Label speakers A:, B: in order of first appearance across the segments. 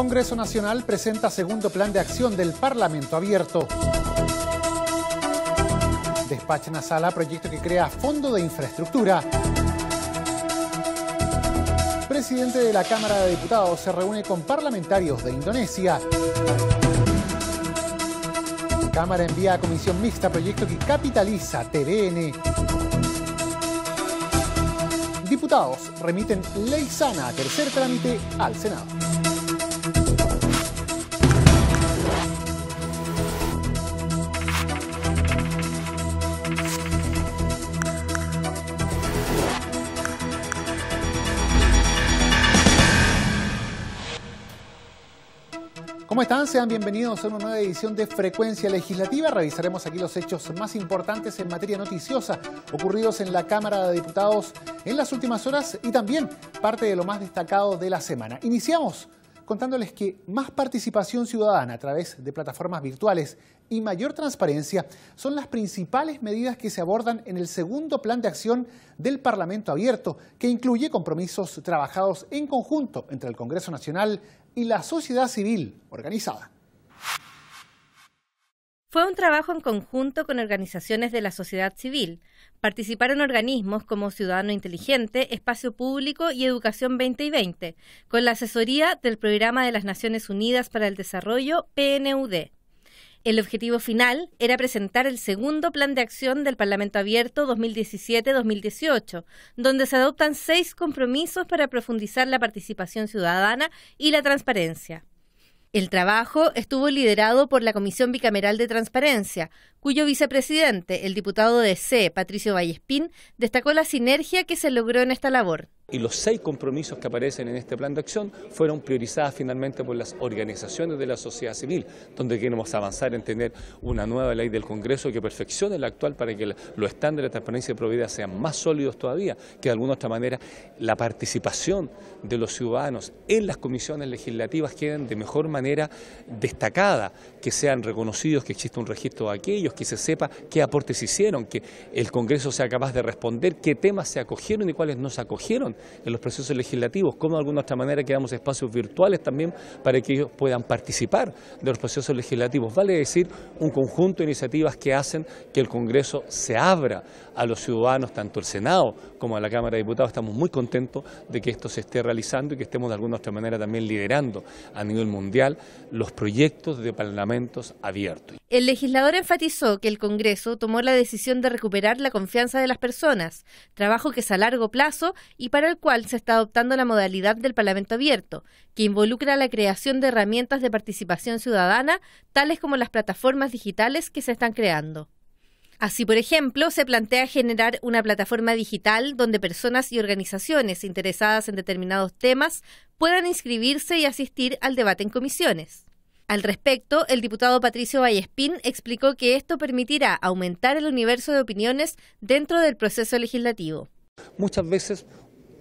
A: Congreso Nacional presenta segundo plan de acción del Parlamento Abierto. Despacha en sala proyecto que crea fondo de infraestructura. Presidente de la Cámara de Diputados se reúne con parlamentarios de Indonesia. Cámara envía a comisión mixta proyecto que capitaliza TVN. Diputados remiten ley sana a tercer trámite al Senado. ¿Cómo están? Sean bienvenidos a una nueva edición de Frecuencia Legislativa. Revisaremos aquí los hechos más importantes en materia noticiosa ocurridos en la Cámara de Diputados en las últimas horas y también parte de lo más destacado de la semana. Iniciamos contándoles que más participación ciudadana a través de plataformas virtuales y mayor transparencia son las principales medidas que se abordan en el segundo plan de acción del Parlamento Abierto, que incluye compromisos trabajados en conjunto entre el Congreso Nacional y la sociedad civil organizada.
B: Fue un trabajo en conjunto con organizaciones de la sociedad civil, Participaron organismos como Ciudadano Inteligente, Espacio Público y Educación 2020, con la asesoría del Programa de las Naciones Unidas para el Desarrollo, PNUD. El objetivo final era presentar el segundo plan de acción del Parlamento Abierto 2017-2018, donde se adoptan seis compromisos para profundizar la participación ciudadana y la transparencia. El trabajo estuvo liderado por la Comisión Bicameral de Transparencia, cuyo vicepresidente, el diputado de C, Patricio Vallespín, destacó la sinergia que se logró en esta labor.
C: Y los seis compromisos que aparecen en este plan de acción fueron priorizadas finalmente por las organizaciones de la sociedad civil, donde queremos avanzar en tener una nueva ley del Congreso que perfeccione la actual para que los estándares de transparencia y probidad sean más sólidos todavía, que de alguna otra manera la participación de los ciudadanos en las comisiones legislativas queden de mejor manera destacada, que sean reconocidos, que existe un registro de aquellos que se sepa qué aportes hicieron, que el Congreso sea capaz de responder qué temas se acogieron y cuáles no se acogieron en los procesos legislativos, cómo de alguna otra manera creamos espacios virtuales también para que ellos puedan participar de los procesos legislativos. Vale decir, un conjunto de iniciativas que hacen que el Congreso se abra a los ciudadanos, tanto el Senado como a la Cámara de Diputados. Estamos muy contentos de que esto se esté realizando y que estemos de alguna otra manera también liderando a nivel mundial los proyectos de parlamentos abiertos.
B: El legislador enfatizó que el Congreso tomó la decisión de recuperar la confianza de las personas, trabajo que es a largo plazo y para el cual se está adoptando la modalidad del Parlamento abierto, que involucra la creación de herramientas de participación ciudadana, tales como las plataformas digitales que se están creando. Así, por ejemplo, se plantea generar una plataforma digital donde personas y organizaciones interesadas en determinados temas puedan inscribirse y asistir al debate en comisiones. Al respecto, el diputado Patricio Vallespín explicó que esto permitirá aumentar el universo de opiniones dentro del proceso legislativo.
C: Muchas veces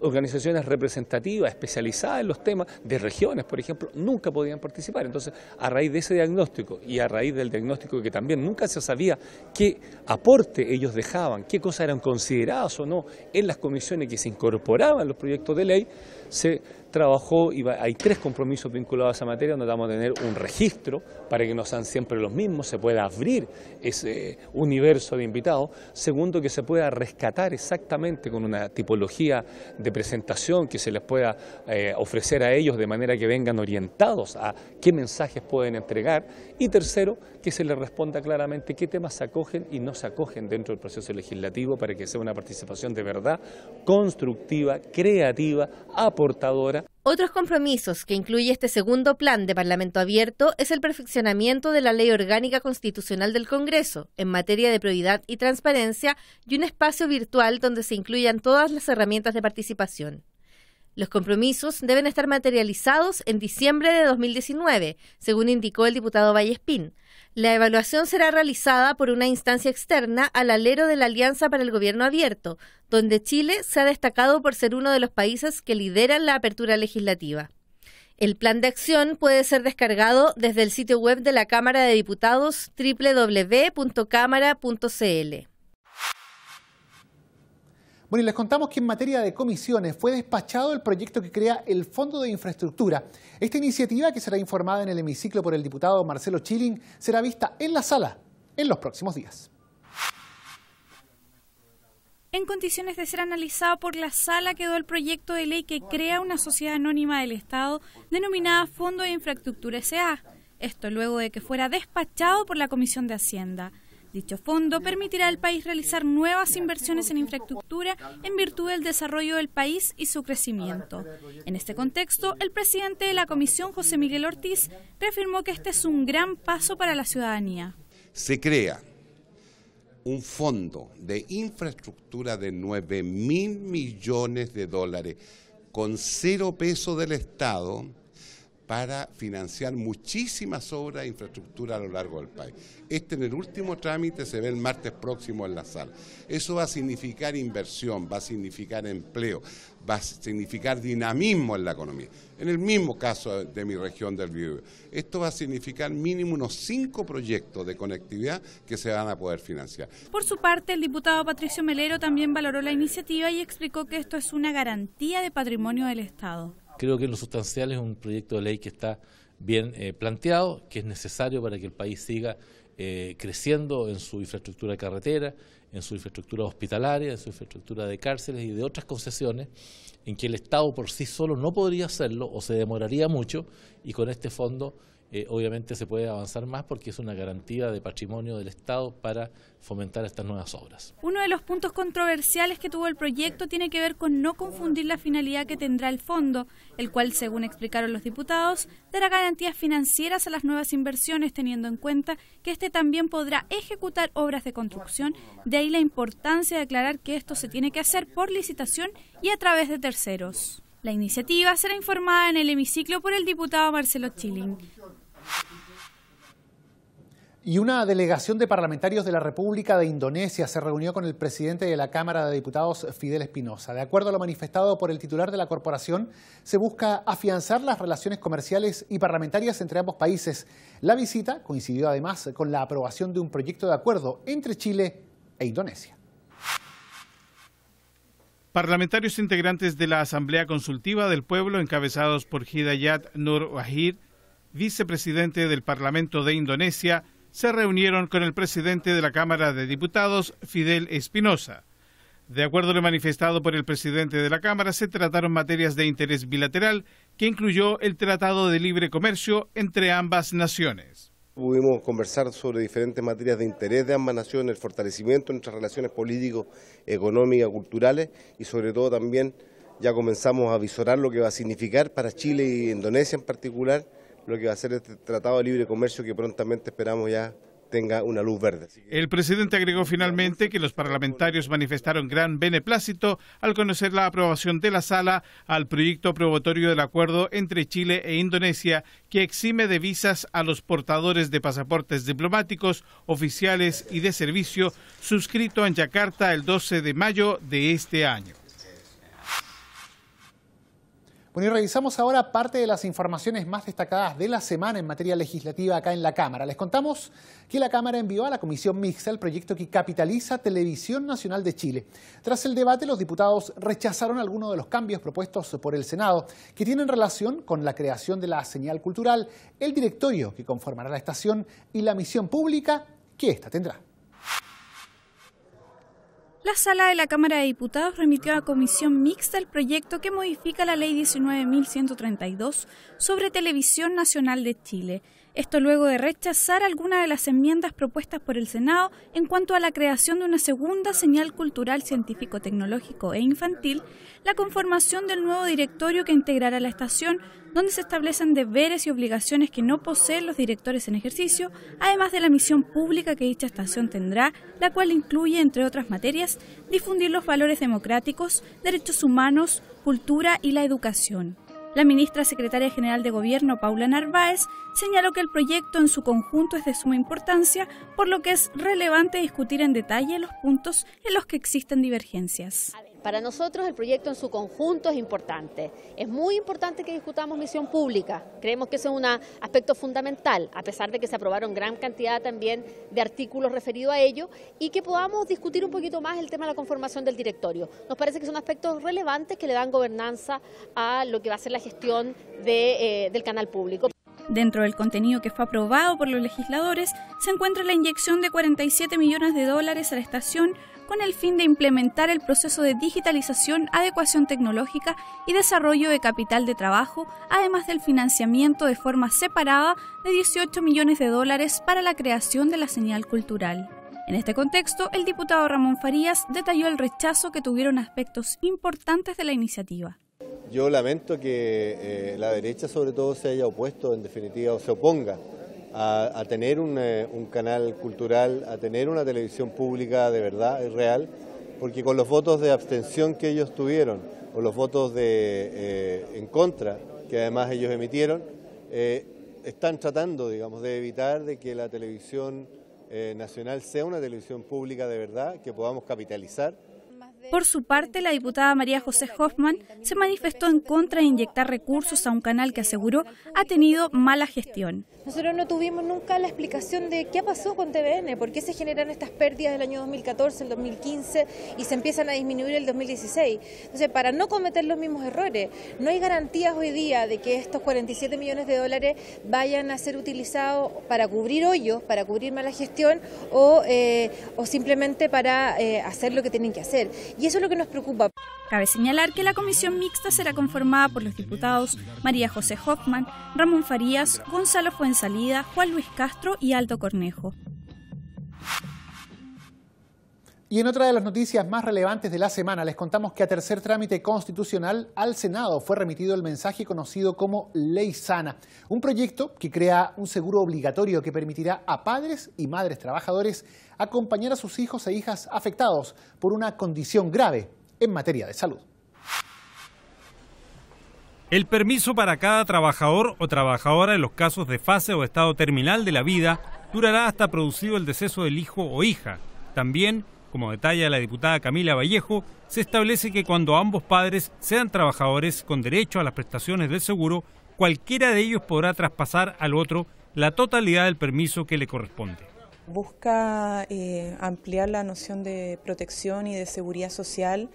C: organizaciones representativas, especializadas en los temas de regiones, por ejemplo, nunca podían participar. Entonces, a raíz de ese diagnóstico y a raíz del diagnóstico que también nunca se sabía qué aporte ellos dejaban, qué cosas eran consideradas o no en las comisiones que se incorporaban los proyectos de ley, se trabajo, y hay tres compromisos vinculados a esa materia, donde vamos a tener un registro para que no sean siempre los mismos, se pueda abrir ese eh, universo de invitados. Segundo, que se pueda rescatar exactamente con una tipología de presentación que se les pueda eh, ofrecer a ellos de manera que vengan orientados a qué mensajes pueden entregar. Y tercero, que se les responda claramente qué temas se acogen y no se acogen dentro del proceso legislativo para que sea una participación de verdad constructiva, creativa, aportadora
B: otros compromisos que incluye este segundo plan de Parlamento Abierto es el perfeccionamiento de la Ley Orgánica Constitucional del Congreso en materia de prioridad y transparencia y un espacio virtual donde se incluyan todas las herramientas de participación. Los compromisos deben estar materializados en diciembre de 2019, según indicó el diputado Vallespín, la evaluación será realizada por una instancia externa al alero de la Alianza para el Gobierno Abierto, donde Chile se ha destacado por ser uno de los países que lideran la apertura legislativa. El plan de acción puede ser descargado desde el sitio web de la Cámara de Diputados www.cámara.cl.
A: Bueno, y les contamos que en materia de comisiones fue despachado el proyecto que crea el Fondo de Infraestructura. Esta iniciativa, que será informada en el hemiciclo por el diputado Marcelo Chilling, será vista en la sala en los próximos días.
D: En condiciones de ser analizado por la sala quedó el proyecto de ley que crea una sociedad anónima del Estado denominada Fondo de Infraestructura SA. Esto luego de que fuera despachado por la Comisión de Hacienda. Dicho fondo permitirá al país realizar nuevas inversiones en infraestructura en virtud del desarrollo del país y su crecimiento. En este contexto, el presidente de la Comisión, José Miguel Ortiz, reafirmó que este es un gran paso para la ciudadanía.
C: Se crea un fondo de infraestructura de 9 mil millones de dólares con cero peso del Estado para financiar muchísimas obras de infraestructura a lo largo del país. Este en el último trámite se ve el martes próximo en la sala. Eso va a significar inversión, va a significar empleo, va a significar dinamismo en la economía. En el mismo caso de mi región del Biobío, esto va a significar mínimo unos cinco proyectos de conectividad que se van a poder financiar.
D: Por su parte, el diputado Patricio Melero también valoró la iniciativa y explicó que esto es una garantía de patrimonio del Estado.
A: Creo que en lo sustancial es un proyecto de ley que está bien eh, planteado, que es necesario para que el país siga eh, creciendo en su infraestructura carretera, en su infraestructura hospitalaria, en su infraestructura de cárceles y de otras concesiones, en que el Estado por sí solo no podría hacerlo o se demoraría mucho y con este fondo eh, obviamente se puede avanzar más porque es una garantía de patrimonio del Estado para fomentar estas nuevas obras.
D: Uno de los puntos controversiales que tuvo el proyecto tiene que ver con no confundir la finalidad que tendrá el fondo, el cual, según explicaron los diputados, dará garantías financieras a las nuevas inversiones teniendo en cuenta que este también podrá ejecutar obras de construcción, de ahí la importancia de aclarar que esto se tiene que hacer por licitación y a través de terceros. La iniciativa será informada en el hemiciclo por el diputado Marcelo Chiling.
A: Y una delegación de parlamentarios de la República de Indonesia se reunió con el presidente de la Cámara de Diputados, Fidel Espinosa. De acuerdo a lo manifestado por el titular de la corporación, se busca afianzar las relaciones comerciales y parlamentarias entre ambos países. La visita coincidió además con la aprobación de un proyecto de acuerdo entre Chile e Indonesia.
E: Parlamentarios integrantes de la Asamblea Consultiva del Pueblo, encabezados por Hidayat Nur Wahid, vicepresidente del Parlamento de Indonesia, se reunieron con el presidente de la Cámara de Diputados, Fidel Espinosa. De acuerdo a lo manifestado por el presidente de la Cámara, se trataron materias de interés bilateral que incluyó el Tratado de Libre Comercio entre ambas naciones.
F: Pudimos conversar sobre diferentes materias de interés de ambas naciones, el fortalecimiento de nuestras relaciones políticos, económicas, culturales y sobre todo también ya comenzamos a visorar lo que va a significar para Chile y Indonesia en particular lo que va a ser este Tratado de Libre Comercio que prontamente esperamos ya una luz verde.
E: El presidente agregó finalmente que los parlamentarios manifestaron gran beneplácito al conocer la aprobación de la sala al proyecto probatorio del acuerdo entre Chile e Indonesia que exime de visas a los portadores de pasaportes diplomáticos, oficiales y de servicio suscrito en Yakarta el 12 de mayo de este año. Bueno, y revisamos ahora parte
A: de las informaciones más destacadas de la semana en materia legislativa acá en la Cámara. Les contamos que la Cámara envió a la Comisión Mixta el proyecto que capitaliza Televisión Nacional de Chile. Tras el debate, los diputados rechazaron algunos de los cambios propuestos por el Senado, que tienen relación con la creación de la señal cultural, el directorio que conformará la estación y la misión pública que esta tendrá.
D: La sala de la Cámara de Diputados remitió a comisión mixta el proyecto que modifica la Ley 19.132 sobre Televisión Nacional de Chile esto luego de rechazar algunas de las enmiendas propuestas por el Senado en cuanto a la creación de una segunda señal cultural científico-tecnológico e infantil, la conformación del nuevo directorio que integrará la estación, donde se establecen deberes y obligaciones que no poseen los directores en ejercicio, además de la misión pública que dicha estación tendrá, la cual incluye, entre otras materias, difundir los valores democráticos, derechos humanos, cultura y la educación. La ministra secretaria general de Gobierno, Paula Narváez, señaló que el proyecto en su conjunto es de suma importancia, por lo que es relevante discutir en detalle los puntos en los que existen divergencias.
B: Para nosotros el proyecto en su conjunto es importante. Es muy importante que discutamos misión pública. Creemos que ese es un aspecto fundamental, a pesar de que se aprobaron gran cantidad también de artículos referidos a ello, y que podamos discutir un poquito más el tema de la conformación del directorio. Nos parece que son aspectos relevantes que le dan gobernanza a lo que va a ser la gestión eh, del canal público.
D: Dentro del contenido que fue aprobado por los legisladores se encuentra la inyección de 47 millones de dólares a la estación con el fin de implementar el proceso de digitalización, adecuación tecnológica y desarrollo de capital de trabajo, además del financiamiento de forma separada de 18 millones de dólares para la creación de la señal cultural. En este contexto, el diputado Ramón Farías detalló el rechazo que tuvieron aspectos importantes de la iniciativa.
A: Yo lamento que eh, la derecha
G: sobre todo se haya opuesto, en definitiva, o se oponga a, tener eh, un, canal cultural, a tener una televisión pública de verdad, y real, porque con los votos de abstención que ellos tuvieron, o los votos de, eh, en contra que además ellos emitieron, están tratando, digamos, de evitar de que la televisión nacional sea una televisión pública de verdad, que podamos capitalizar por
D: su parte, la diputada María José Hoffman se manifestó en contra de inyectar recursos a un canal que aseguró ha tenido mala gestión.
B: Nosotros no tuvimos nunca la explicación de qué pasó con TVN, por qué se generan estas pérdidas del año 2014, el 2015 y se empiezan a disminuir el 2016. Entonces, para no cometer los mismos errores, no hay garantías hoy día de que estos 47 millones de dólares vayan a ser utilizados para cubrir hoyos, para cubrir mala gestión o, eh, simplemente para eh, hacer lo que tienen que hacer. Y eso es lo que nos preocupa. Cabe señalar que
D: la comisión mixta será conformada por los diputados María José Hoffman, Ramón Farías, Gonzalo Fuensalida, Juan Luis Castro y Alto Cornejo.
A: Y en otra de las noticias más relevantes de la semana, les contamos que a tercer trámite constitucional al Senado fue remitido el mensaje conocido como Ley Sana, un proyecto que crea un seguro obligatorio que permitirá a padres y madres trabajadores acompañar a sus hijos e hijas afectados por una condición grave en materia de salud.
G: El permiso para cada trabajador o trabajadora en los casos de fase o estado terminal de la vida durará hasta producido el deceso del hijo o hija. También, como detalla la diputada Camila Vallejo, se establece que cuando ambos padres sean trabajadores con derecho a las prestaciones del seguro, cualquiera de ellos podrá traspasar al otro la totalidad del permiso que le corresponde.
H: Busca eh, ampliar la noción de protección y de seguridad social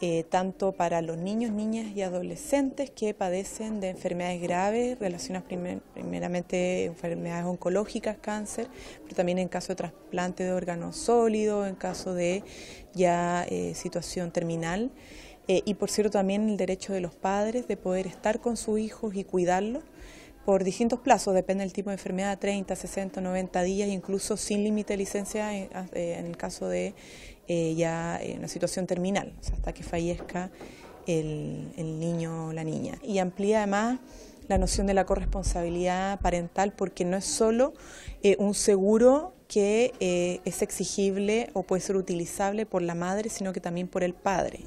H: eh, tanto para los niños, niñas y adolescentes que padecen de enfermedades graves relacionadas primeramente primeramente enfermedades oncológicas, cáncer, pero también en caso de trasplante de órganos sólidos, en caso de ya eh, situación terminal. y por cierto también el derecho de los padres de poder estar con sus hijos y cuidarlos por distintos plazos, depende del tipo de enfermedad, 30, 60, 90 días, incluso sin límite de licencia eh, ah, eh, en, el caso de eh, ya una situación terminal, hasta que fallezca el, niño o la niña. Y amplía además la noción de la corresponsabilidad parental porque no es solo un seguro que es exigible o puede ser utilizable por la madre, sino que también por el padre.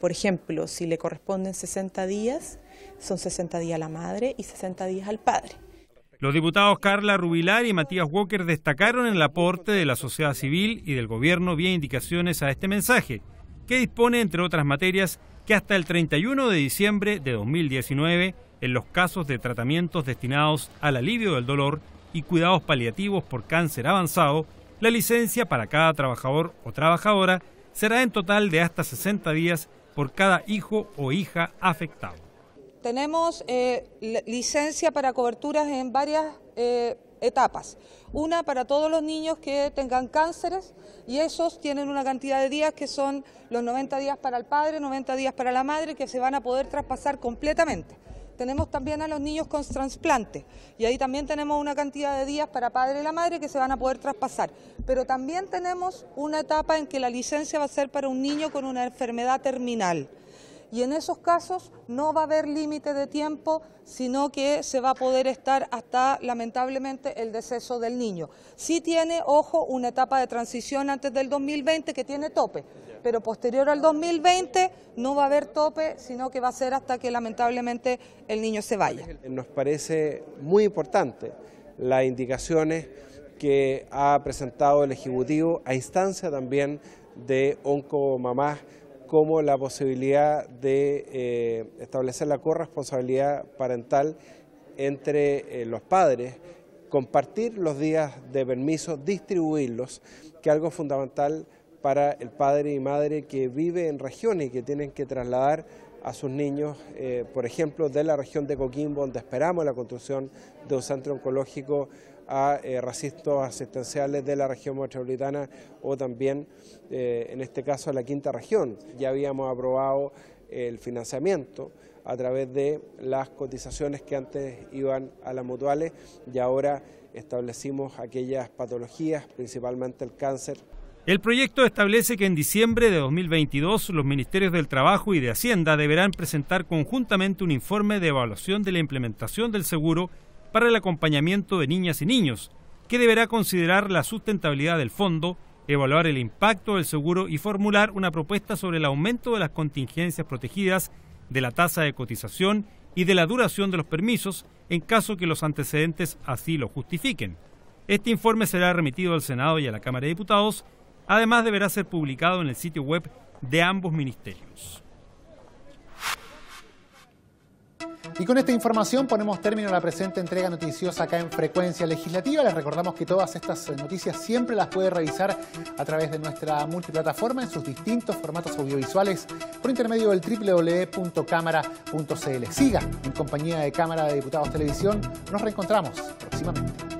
H: Por ejemplo, si le corresponden 60 días, son 60 días a la madre y 60 días al padre.
G: Los diputados Carla Rubilar y Matías Walker destacaron en el aporte de la sociedad civil y del gobierno vía indicaciones a este mensaje, que dispone, entre otras materias, que hasta el 31 de diciembre de 2019, en los casos de tratamientos destinados al alivio del dolor y cuidados paliativos por cáncer avanzado, la licencia para cada trabajador o trabajadora será en total de hasta 60 días por cada hijo o hija afectado.
H: Tenemos eh, licencia para coberturas en varias eh, etapas. Una para todos los niños que tengan cánceres y esos tienen una cantidad de días que son los 90 días para el padre, 90 días para la madre, que se van a poder traspasar completamente. Tenemos también a los niños con trasplante y ahí también tenemos una cantidad de días para padre y la madre que se van a poder traspasar. Pero también tenemos una etapa en que la licencia va a ser para un niño con una enfermedad terminal y en esos casos no va a haber límite de tiempo, sino que se va a poder estar hasta, lamentablemente, el deceso del niño. Sí tiene, ojo, una etapa de transición antes del 2020 que tiene tope, pero posterior al 2020 no va a haber tope, sino que va a ser hasta que, lamentablemente, el niño se vaya.
F: Nos parece muy importante las indicaciones que ha presentado el Ejecutivo a instancia también de Oncomamás como la posibilidad de eh, establecer la corresponsabilidad parental entre eh, los padres, compartir los días de permiso, distribuirlos, que algo fundamental para el padre y madre que vive en regiones y que tienen que trasladar a sus niños, eh, por ejemplo, de la región de Coquimbo, donde esperamos la construcción de un centro oncológico a eh, asistenciales de la región metropolitana o también, eh, en este caso, a la quinta región. Ya habíamos aprobado el financiamiento a través de las cotizaciones que antes iban a las mutuales y ahora establecimos aquellas patologías, principalmente el cáncer.
G: El proyecto establece que en diciembre de 2022 los ministerios del Trabajo y de Hacienda deberán presentar conjuntamente un informe de evaluación de la implementación del seguro para el acompañamiento de niñas y niños, que deberá considerar la sustentabilidad del fondo, evaluar el impacto del seguro y formular una propuesta sobre el aumento de las contingencias protegidas, de la tasa de cotización y de la duración de los permisos en caso que los antecedentes así lo justifiquen. Este informe será remitido al Senado y a la Cámara de Diputados, además deberá ser publicado en el sitio web de ambos ministerios.
A: Y con esta información ponemos término a la presente entrega noticiosa acá en Frecuencia Legislativa. Les recordamos que todas estas eh, noticias siempre las puede revisar a través de nuestra multiplataforma en sus distintos formatos audiovisuales por intermedio del www.cámara.cl. Siga en compañía de Cámara de Diputados Televisión. Nos reencontramos próximamente.